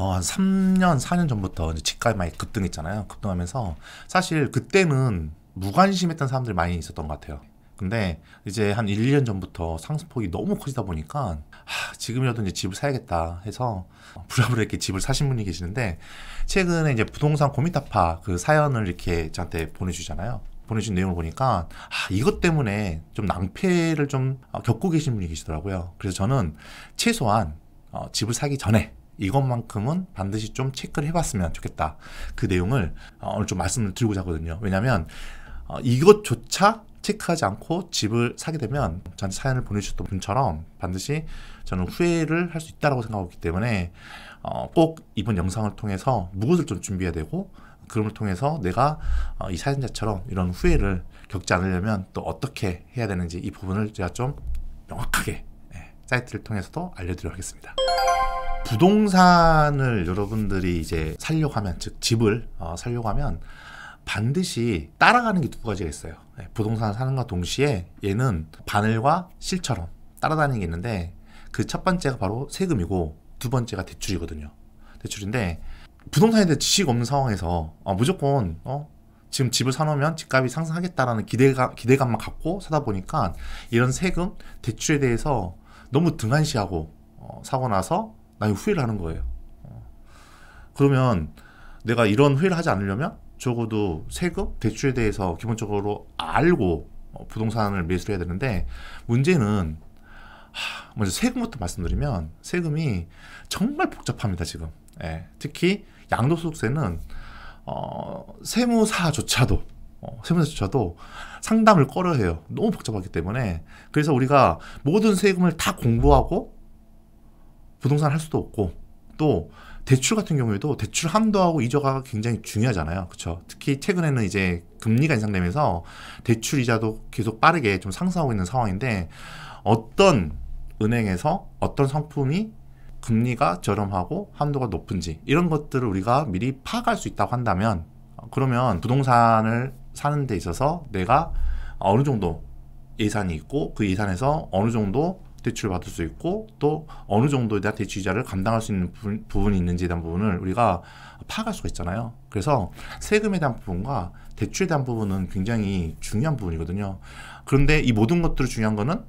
어, 한 3년, 4년 전부터 집값이 많이 급등했잖아요. 급등하면서 사실 그때는 무관심했던 사람들이 많이 있었던 것 같아요. 근데 이제 한 1, 2년 전부터 상승폭이 너무 커지다 보니까 하, 지금이라도 이제 집을 사야겠다 해서 부랴부랴 이렇게 집을 사신 분이 계시는데 최근에 이제 부동산 고민타파 그 사연을 이렇게 저한테 보내주잖아요. 보내주신 내용을 보니까 아, 이것 때문에 좀 낭패를 좀 어, 겪고 계신 분이 계시더라고요. 그래서 저는 최소한 어, 집을 사기 전에 이것만큼은 반드시 좀 체크를 해봤으면 좋겠다. 그 내용을 어, 오늘 좀 말씀을 드리고자거든요. 하 왜냐하면 어, 이것조차 체크하지 않고 집을 사게 되면 저한테 사연을 보내주셨던 분처럼 반드시 저는 후회를 할 수 있다고 생각하기 때문에 어, 꼭 이번 영상을 통해서 무엇을 좀 준비해야 되고 그럼을 통해서 내가 이 사연자처럼 이런 후회를 겪지 않으려면 또 어떻게 해야 되는지 이 부분을 제가 좀 명확하게 예, 사이트를 통해서도 알려드리도록 하겠습니다. 부동산을 여러분들이 이제 살려고 하면 즉 집을 어, 살려고 하면 반드시 따라가는 게 두 가지가 있어요 네, 부동산 사는 것 동시에 얘는 바늘과 실처럼 따라다니는 게 있는데 그 첫 번째가 바로 세금이고 두 번째가 대출이거든요 대출인데 부동산에 대해 지식 없는 상황에서 어, 무조건 어, 지금 집을 사놓으면 집값이 상승하겠다라는 기대감, 기대감만 갖고 사다 보니까 이런 세금, 대출에 대해서 너무 등한시하고 어, 사고 나서 나이 후회를 하는 거예요. 그러면 내가 이런 후회를 하지 않으려면 적어도 세금, 대출에 대해서 기본적으로 알고 어, 부동산을 매수 해야 되는데 문제는 하, 먼저 세금부터 말씀드리면 세금이 정말 복잡합니다 지금. 예, 특히 양도소득세는 어, 세무사조차도 어, 세무사조차도 상담을 꺼려해요. 너무 복잡하기 때문에 그래서 우리가 모든 세금을 다 공부하고 부동산 할 수도 없고 또 대출 같은 경우에도 대출 한도하고 이자가 굉장히 중요하잖아요. 그렇죠? 특히 최근에는 이제 금리가 인상되면서 대출 이자도 계속 빠르게 좀 상승하고 있는 상황인데 어떤 은행에서 어떤 상품이 금리가 저렴하고 한도가 높은지 이런 것들을 우리가 미리 파악할 수 있다고 한다면 어, 그러면 부동산을 사는 데 있어서 내가 어느 정도 예산이 있고 그 예산에서 어느 정도 대출을 받을 수 있고 또 어느 정도에 대한 대출 이자를 감당할 수 있는 부분, 부분이 있는지에 대한 부분을 우리가 파악할 수가 있잖아요. 그래서 세금에 대한 부분과 대출에 대한 부분은 굉장히 중요한 부분이거든요. 그런데 이 모든 것들을 중요한 거는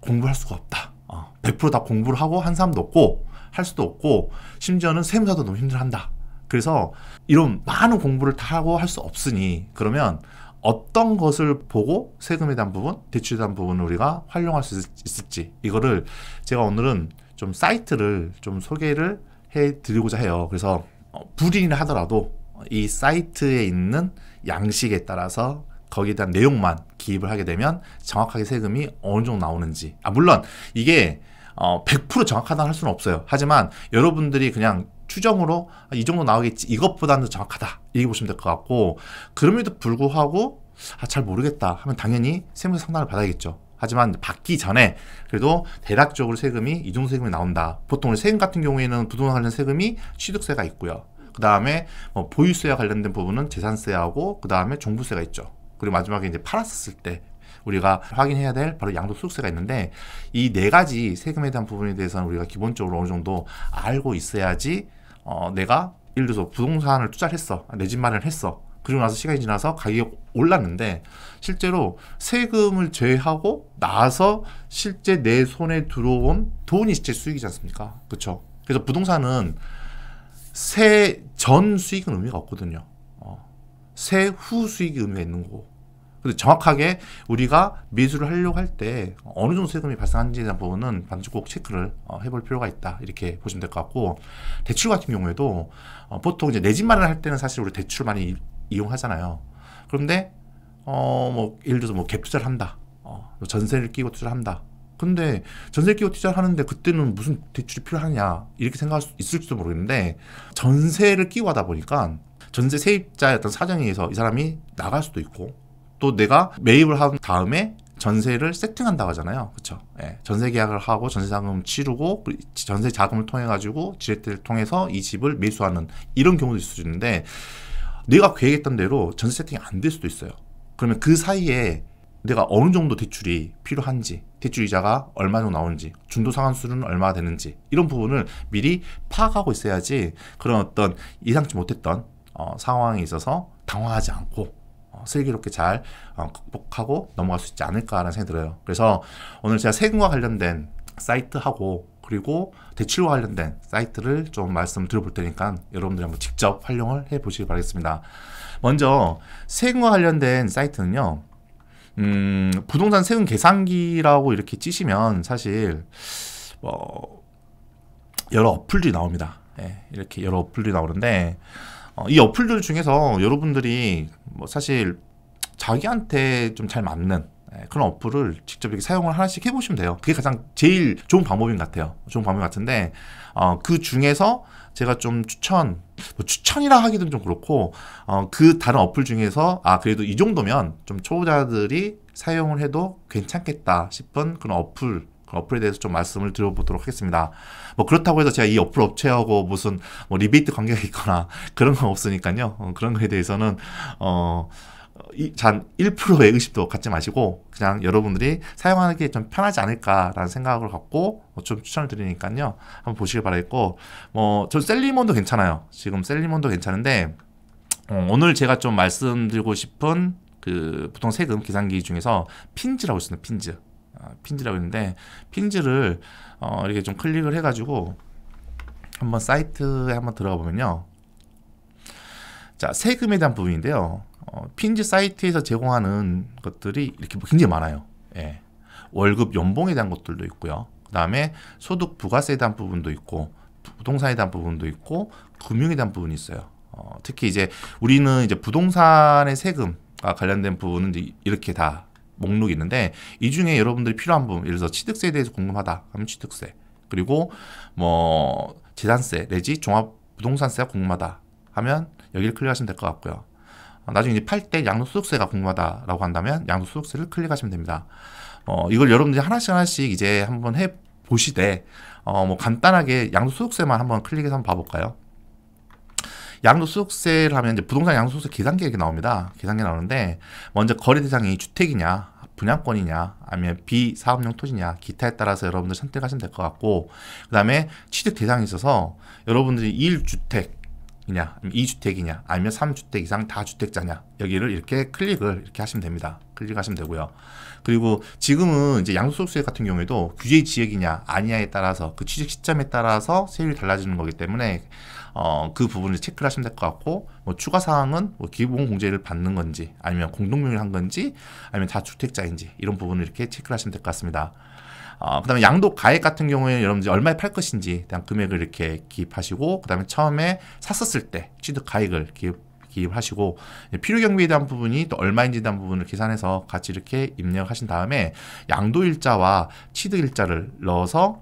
공부할 수가 없다. 어, 100%다 공부를 하고 한 사람도 없고 할 수도 없고 심지어는 세무사도 너무 힘들한다. 어 그래서 이런 많은 공부를 다 하고 할 수 없으니 그러면 어떤 것을 보고 세금에 대한 부분, 대출에 대한 부분을 우리가 활용할 수 있을지 이거를 제가 오늘은 좀 사이트를 좀 소개를 해드리고자 해요. 그래서 어, 불이나 하더라도 이 사이트에 있는 양식에 따라서 거기에 대한 내용만 기입을 하게 되면 정확하게 세금이 어느 정도 나오는지 아 물론 이게 어, 100% 정확하다 할 수는 없어요. 하지만 여러분들이 그냥 추정으로 이 정도 나오겠지 이것보다는 정확하다 이렇게 보시면 될 것 같고 그럼에도 불구하고 아, 잘 모르겠다 하면 당연히 세무서 상담을 받아야겠죠. 하지만 받기 전에 그래도 대략적으로 세금이 이 정도 세금이 나온다. 보통 세금 같은 경우에는 부동산 관련 세금이 취득세가 있고요. 그 다음에 뭐 보유세와 관련된 부분은 재산세하고 그 다음에 종부세가 있죠. 그리고 마지막에 이제 팔았을 때 우리가 확인해야 될 바로 양도소득세가 있는데 이 네 가지 세금에 대한 부분에 대해서는 우리가 기본적으로 어느 정도 알고 있어야지 어, 내가 예를 들어서 부동산을 투자를 했어. 내 집 마련을 했어. 그리고 나서 시간이 지나서 가격이 올랐는데 실제로 세금을 제외하고 나서 실제 내 손에 들어온 돈이 실제 수익이지 않습니까? 그렇죠? 그래서 부동산은 세 전 수익은 의미가 없거든요. 어. 세후 수익이 의미가 있는 거고. 그래서 정확하게 우리가 매수를 하려고 할 때 어느 정도 세금이 발생하는지에 대한 부분은 반드시 꼭 체크를 어, 해볼 필요가 있다 이렇게 보시면 될 것 같고 대출 같은 경우에도 어, 보통 이제 내집 마련할 때는 사실 우리 대출 많이 이, 이용하잖아요. 그런데 어뭐 예를 들어서 뭐갭 투자를 한다. 어, 뭐 전세를 끼고 투자를 한다. 근데 전세 끼고 투자를 하는데 그때는 무슨 대출이 필요하냐 이렇게 생각할 수 있을지도 모르겠는데 전세를 끼고 하다 보니까 전세 세입자의 어떤 사정에 의해서 이 사람이 나갈 수도 있고 또 내가 매입을 한 다음에 전세를 세팅한다고 하잖아요. 그렇죠? 예. 전세 계약을 하고 전세 자금 치르고 그 전세 자금을 통해 가지고 지렛대를 통해서 이 집을 매수하는 이런 경우도 있을 수 있는데 내가 계획했던 대로 전세 세팅이 안 될 수도 있어요. 그러면 그 사이에 내가 어느 정도 대출이 필요한지, 대출 이자가 얼마 정도 나오는지, 중도 상환수는 얼마 되는지 이런 부분을 미리 파악하고 있어야지 그런 어떤 예상치 못했던 어, 상황에 있어서 당황하지 않고 어, 슬기롭게 잘 어, 극복하고 넘어갈 수 있지 않을까라는 생각이 들어요. 그래서 오늘 제가 세금과 관련된 사이트하고 그리고 대출과 관련된 사이트를 좀 말씀 드려볼 테니까 여러분들이 한번 직접 활용을 해 보시기 바라겠습니다. 먼저 세금과 관련된 사이트는요. 음, 부동산 세금 계산기라고 이렇게 찌시면 사실 뭐 여러 어플들이 나옵니다. 예, 이렇게 여러 어플들이 나오는데 어, 이 어플들 중에서 여러분들이 뭐 사실 자기한테 좀 잘 맞는 예, 그런 어플을 직접 이렇게 사용을 하나씩 해보시면 돼요. 그게 가장 제일 좋은 방법인 것 같아요. 좋은 방법 인것 같은데 어, 그 중에서 제가 좀 추천, 뭐 추천이라 하기도좀 그렇고 어, 그 다른 어플 중에서 아 그래도 이 정도면 좀 초보자들이 사용을 해도 괜찮겠다 싶은 그런 어플 어플에 대해서 좀 말씀을 드려보도록 하겠습니다. 뭐 그렇다고 해서 제가 이 어플 업체하고 무슨 뭐 리베이트 관계가 있거나 그런 건 없으니까요. 어, 그런 거에 대해서는 어. 잔 1%의 의심도 갖지 마시고 그냥 여러분들이 사용하는게 좀 편하지 않을까라는 생각을 갖고 어, 좀 추천을 드리니까요 한번 보시길 바라겠고 뭐 전 셀리몬도 괜찮아요 지금 셀리몬도 괜찮은데 어, 오늘 제가 좀 말씀드리고 싶은 그 보통 세금 계산기 중에서 핀즈라고 있습니다 핀즈 아, 핀즈라고 있는데 핀즈를 어, 이렇게 좀 클릭을 해가지고 한번 사이트에 한번 들어가 보면요. 자 세금에 대한 부분인데요. 어, 핀즈 사이트에서 제공하는 것들이 이렇게 뭐 굉장히 많아요. 예. 월급 연봉에 대한 것들도 있고요. 그 다음에 소득 부가세에 대한 부분도 있고 부동산에 대한 부분도 있고 금융에 대한 부분이 있어요. 어, 특히 이제 우리는 이제 부동산의 세금과 관련된 부분은 이렇게 다 목록이 있는데 이 중에 여러분들이 필요한 부분 예를 들어서 취득세에 대해서 궁금하다 하면 취득세 그리고 뭐 재산세 내지 종합부동산세가 궁금하다 하면 여기를 클릭하시면 될 것 같고요. 어, 나중에 이제 팔 때 양도소득세가 궁금하다라고 한다면 양도소득세를 클릭하시면 됩니다. 어, 이걸 여러분들이 하나씩 하나씩 이제 한번 해 보시되 어, 뭐 간단하게 양도소득세만 한번 클릭해서 한번 봐볼까요? 양도소득세를 하면 이제 부동산 양도소득세 계산획이 나옵니다. 계산계 나오는데 먼저 거래 대상이 주택이냐 분양권이냐 아니면 비사업용 토지냐 기타에 따라서 여러분들 선택하시면 될 것 같고 그 다음에 취득 대상이 있어서 여러분들이 1주택 이냐 2주택이냐 아니면 3주택 이상 다주택자냐 여기를 이렇게 클릭을 이렇게 하시면 됩니다 클릭하시면 되고요 그리고 지금은 이제 양도소득세 같은 경우에도 규제 지역이냐 아니냐에 따라서 그 취득 시점에 따라서 세율이 달라지는 거기 때문에 어, 그 부분을 체크를 하시면 될 것 같고 뭐 추가 사항은 뭐 기본 공제를 받는 건지 아니면 공동명의를 한 건지 아니면 다주택자인지 이런 부분을 이렇게 체크를 하시면 될 것 같습니다. 어, 그 다음에 양도 가액 같은 경우에는 여러분들 얼마에 팔 것인지 대한 금액을 이렇게 기입하시고 그 다음에 처음에 샀었을 때 취득 가액을 기입 기입하시고 필요 경비에 대한 부분이 또 얼마인지에 대한 부분을 계산해서 같이 이렇게 입력하신 다음에 양도 일자와 취득 일자를 넣어서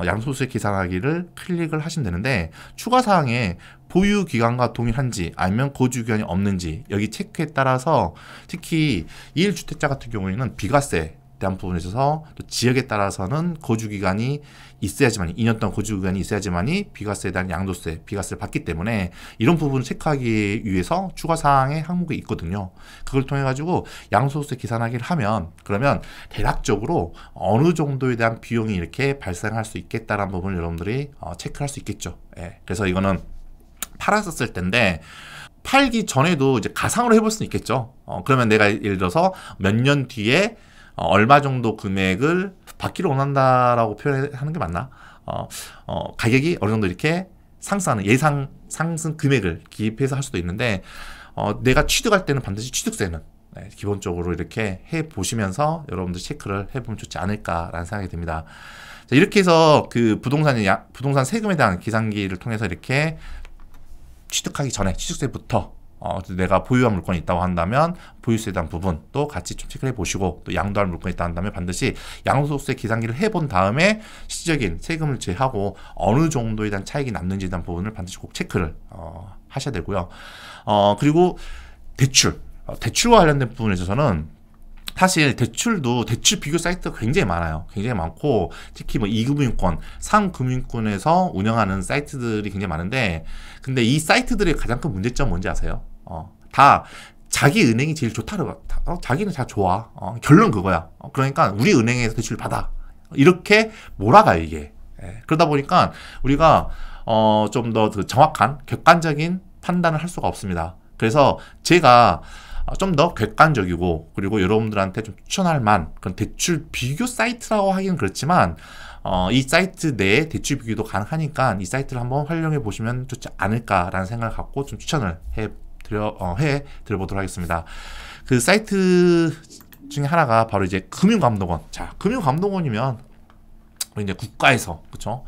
어, 양소수의 기상하기를 클릭을 하시면 되는데 추가 사항에 보유 기간과 동일한지 아니면 거주 기간이 없는지 여기 체크에 따라서 특히 2일 주택자 같은 경우에는 비과세 대한 부분에 있어서 또 지역에 따라서는 거주기간이 있어야지만 2년 동안 거주기간이 있어야지만이 비과세에 대한 양도세, 비과세를 받기 때문에 이런 부분을 체크하기 위해서 추가사항의 항목이 있거든요. 그걸 통해 가지고 양소세 계산하기를 하면 그러면 대략적으로 어느 정도에 대한 비용이 이렇게 발생할 수 있겠다라는 부분을 여러분들이 어, 체크할 수 있겠죠. 예. 그래서 이거는 팔았었을 텐데 팔기 전에도 이제 가상으로 해볼 수는 있겠죠. 어, 그러면 내가 예를 들어서 몇 년 뒤에 어, 얼마 정도 금액을 받기를 원한다라고 표현하는 게 맞나? 어, 어, 가격이 어느 정도 이렇게 상승하는 예상 상승 금액을 기입해서 할 수도 있는데 어, 내가 취득할 때는 반드시 취득세는 네, 기본적으로 이렇게 해 보시면서 여러분들 체크를 해보면 좋지 않을까라는 생각이 듭니다. 자, 이렇게 해서 그 부동산이 부동산 세금에 대한 기상기를 통해서 이렇게 취득하기 전에 취득세부터 어, 내가 보유한 물건이 있다고 한다면 보유세에 대한 부분도 같이 좀 체크해 보시고 또 양도할 물건이 있다 한다면 반드시 양도소득세 계산기를 해본 다음에 시적인 세금을 제하고 어느 정도에 대한 차익이 남는지에 대한 부분을 반드시 꼭 체크를 어, 하셔야 되고요. 어, 그리고 대출 어, 대출과 관련된 부분에 있어서는 사실 대출도 대출 비교 사이트가 굉장히 많아요. 굉장히 많고 특히 뭐 2금융권, 3금융권에서 운영하는 사이트들이 굉장히 많은데 근데 이 사이트들의 가장 큰 문제점 뭔지 아세요? 어, 다 자기 은행이 제일 좋다고 어, 자기는 다 좋아. 어, 결론 그거야. 어, 그러니까 우리 은행에서 대출 받아. 어, 이렇게 몰아가 이게. 예. 그러다 보니까 우리가 어, 좀더 그 정확한 객관적인 판단을 할 수가 없습니다. 그래서 제가 아, 좀더 객관적이고 그리고 여러분들한테 좀 추천할 만 그런 대출 비교 사이트라고 하기는 그렇지만 어, 이 사이트 내에 대출 비교도 가능하니까 이 사이트를 한번 활용해 보시면 좋지 않을까라는 생각을 갖고 좀 추천을 해 드려 어, 해 드려보도록 하겠습니다. 그 사이트 중에 하나가 바로 이제 금융감독원. 자, 금융감독원이면 이제 국가에서 그렇죠?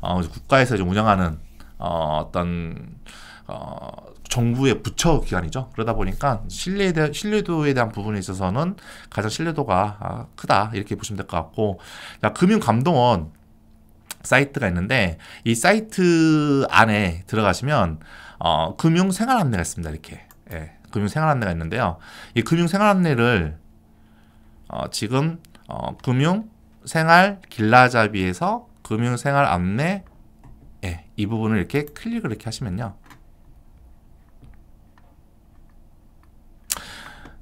어, 국가에서 이제 운영하는 어, 어떤 어, 정부의 부처 기관이죠. 그러다 보니까 신뢰에 대 신뢰도에 대한 부분에 있어서는 가장 신뢰도가 아, 크다 이렇게 보시면 될 것 같고 자, 금융감독원 사이트가 있는데 이 사이트 안에 들어가시면 어, 금융 생활 안내가 있습니다. 이렇게 예, 금융 생활 안내가 있는데요. 이 금융 생활 안내를 어, 지금 어, 금융 생활 길라잡이에서 금융 생활 안내 예, 이 부분을 이렇게 클릭을 이렇게 하시면요.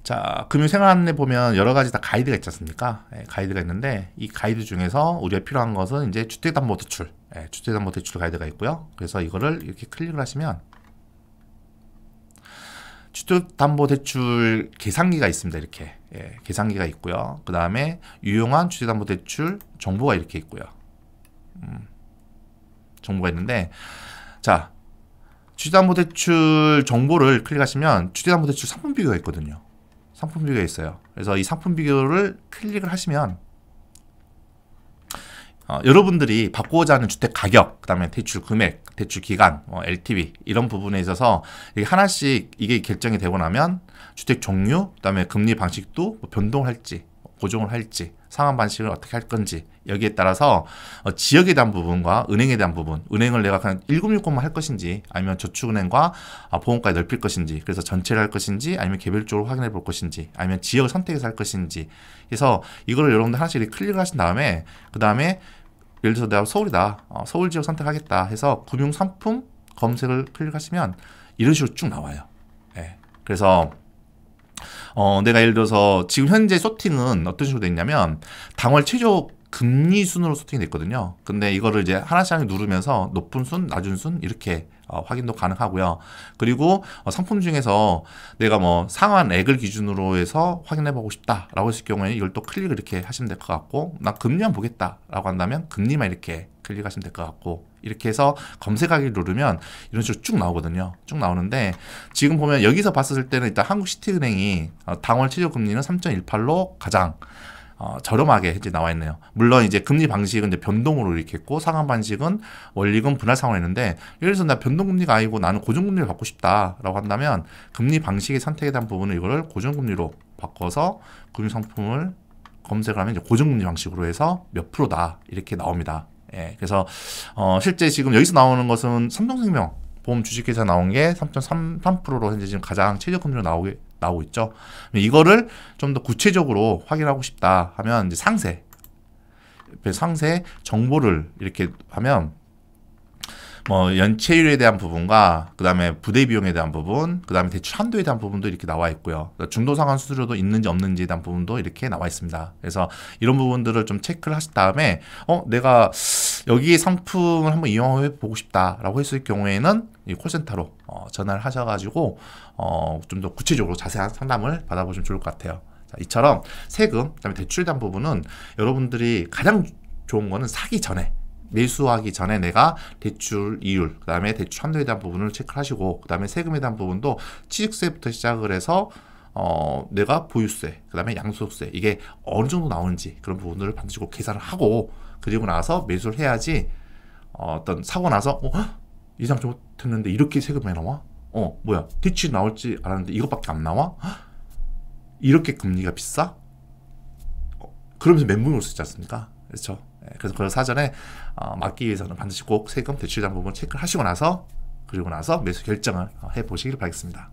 자, 금융생활안내 보면 여러 가지 다 가이드가 있지 않습니까? 예, 가이드가 있는데 이 가이드 중에서 우리가 필요한 것은 이제 주택담보대출, 예, 주택담보대출 가이드가 있고요. 그래서 이거를 이렇게 클릭을 하시면 주택담보대출 계산기가 있습니다. 이렇게 예, 계산기가 있고요. 그 다음에 유용한 주택담보대출 정보가 이렇게 있고요. 음, 정보가 있는데 자 주택담보대출 정보를 클릭하시면 주택담보대출 상품 비교가 있거든요. 상품 비교가 있어요. 그래서 이 상품 비교를 클릭을 하시면 어, 여러분들이 바꾸고자 하는 주택 가격, 그 다음에 대출 금액, 대출 기간, 어, 뭐 LTV 이런 부분에 있어서 이게 하나씩 이게 결정이 되고 나면 주택 종류, 그 다음에 금리 방식도 뭐 변동할지 보증을 할지 상환 반식을 어떻게 할 건지 여기에 따라서 어, 지역에 대한 부분과 은행에 대한 부분 은행을 내가 그냥 1960만 할 것인지 아니면 저축은행과 아, 보험까지 넓힐 것인지 그래서 전체를 할 것인지 아니면 개별적으로 확인해 볼 것인지 아니면 지역을 선택해서 할 것인지 그래서 이거를 여러분들 하나씩 클릭을 하신 다음에 그 다음에 예를 들어서 내가 서울이다 어, 서울 지역 선택하겠다 해서 금융 상품 검색을 클릭하시면 이런 식으로 쭉 나와요 예. 그래서 어, 내가 예를 들어서 지금 현재 소팅은 어떤 식으로 돼 있냐면 당월 최저 금리 순으로 소팅이 됐거든요. 근데 이거를 이제 하나씩 하나 누르면서 높은 순, 낮은 순 이렇게 어, 확인도 가능하고요. 그리고 어, 상품 중에서 내가 뭐 상환액을 기준으로 해서 확인해보고 싶다라고 했을 경우에는 이걸 또 클릭을 이렇게 하시면 될 것 같고 나 금리만 보겠다라고 한다면 금리만 이렇게 클릭하시면 될 것 같고 이렇게 해서 검색하기 를 누르면 이런 식으로 쭉 나오거든요. 쭉 나오는데 지금 보면 여기서 봤을 때는 일단 한국시티은행이 어, 당월 최저 금리는 3.18로 가장 어, 저렴하게 이제 나와 있네요. 물론 이제 금리 방식은 이제 변동으로 이렇게 했고 상한 방식은 원리금 분할 상환했는데 예를 들어서 나 변동금리가 아니고 나는 고정금리를 받고 싶다라고 한다면 금리 방식의 선택에 대한 부분을 이거를 고정금리로 바꿔서 금융상품을 검색을 하면 이제 고정금리 방식으로 해서 몇 프로다 이렇게 나옵니다. 예, 그래서 어, 실제 지금 여기서 나오는 것은 삼성생명 보험 주식회사 나온 게 3.33%로 현재 지금 가장 최저금리로 나오게 나오고 있죠. 이거를 좀 더 구체적으로 확인하고 싶다 하면 상세 상세 정보를 이렇게 하면 뭐 연체율에 대한 부분과 그다음에 부대 비용에 대한 부분, 그다음에 대출 한도에 대한 부분도 이렇게 나와 있고요. 그러니까 중도 상환 수수료도 있는지 없는지에 대한 부분도 이렇게 나와 있습니다. 그래서 이런 부분들을 좀 체크를 하신 다음에 어 내가 여기 에 상품을 한번 이용해 보고 싶다라고 했을 경우에는 이 콜센터로 어, 전화를 하셔가지고 어, 좀 더 구체적으로 자세한 상담을 받아보시면 좋을 것 같아요. 자, 이처럼 세금, 그다음에 대출에 대한 부분은 여러분들이 가장 좋은 거는 사기 전에 매수하기 전에 내가 대출 이율, 그 다음에 대출 한도에 대한 부분을 체크하시고, 그 다음에 세금에 대한 부분도 취득세부터 시작을 해서 어, 내가 보유세, 그 다음에 양수세 이게 어느 정도 나오는지 그런 부분들을 반드시 꼭 계산을 하고, 그리고 나서 매수를 해야지, 어, 떤 사고 나서, 어, 이상 잘못했는데 이렇게 세금이 나와? 어, 뭐야, 대출 나올지 알았는데 이것밖에 안 나와? 이렇게 금리가 비싸? 어, 그러면서 멘붕이 올 수 있지 않습니까? 그렇죠. 예, 그래서 그 사전에 어, 막기 위해서는 반드시 꼭 세금 대출 담보분 체크를 하시고 나서 그리고 나서 매수 결정을 어, 해 보시길 바라겠습니다.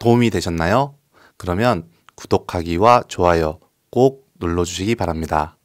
도움이 되셨나요? 그러면 구독하기와 좋아요 꼭 눌러 주시기 바랍니다.